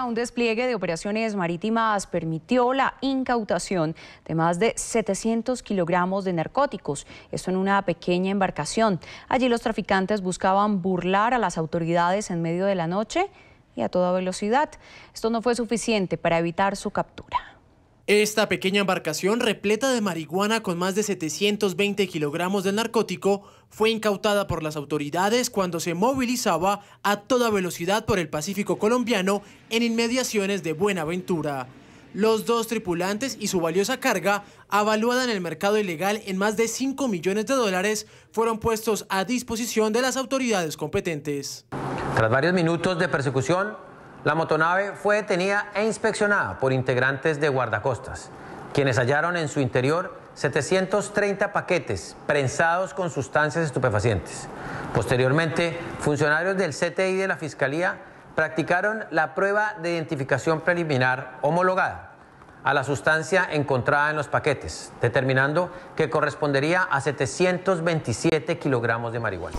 un despliegue de operaciones marítimas permitió la incautación de más de 700 kilogramos de narcóticos, esto en una pequeña embarcación. Allí los traficantes buscaban burlar a las autoridades en medio de la noche y a toda velocidad. Esto no fue suficiente para evitar su captura. Esta pequeña embarcación repleta de marihuana con más de 720 kilogramos de narcótico fue incautada por las autoridades cuando se movilizaba a toda velocidad por el Pacífico colombiano en inmediaciones de Buenaventura. Los dos tripulantes y su valiosa carga, avaluada en el mercado ilegal en más de 5 millones de dólares, fueron puestos a disposición de las autoridades competentes. Tras varios minutos de persecución, la motonave fue detenida e inspeccionada por integrantes de guardacostas, quienes hallaron en su interior 730 paquetes prensados con sustancias estupefacientes. Posteriormente, funcionarios del CTI de la Fiscalía practicaron la prueba de identificación preliminar homologada a la sustancia encontrada en los paquetes, determinando que correspondería a 727 kilogramos de marihuana.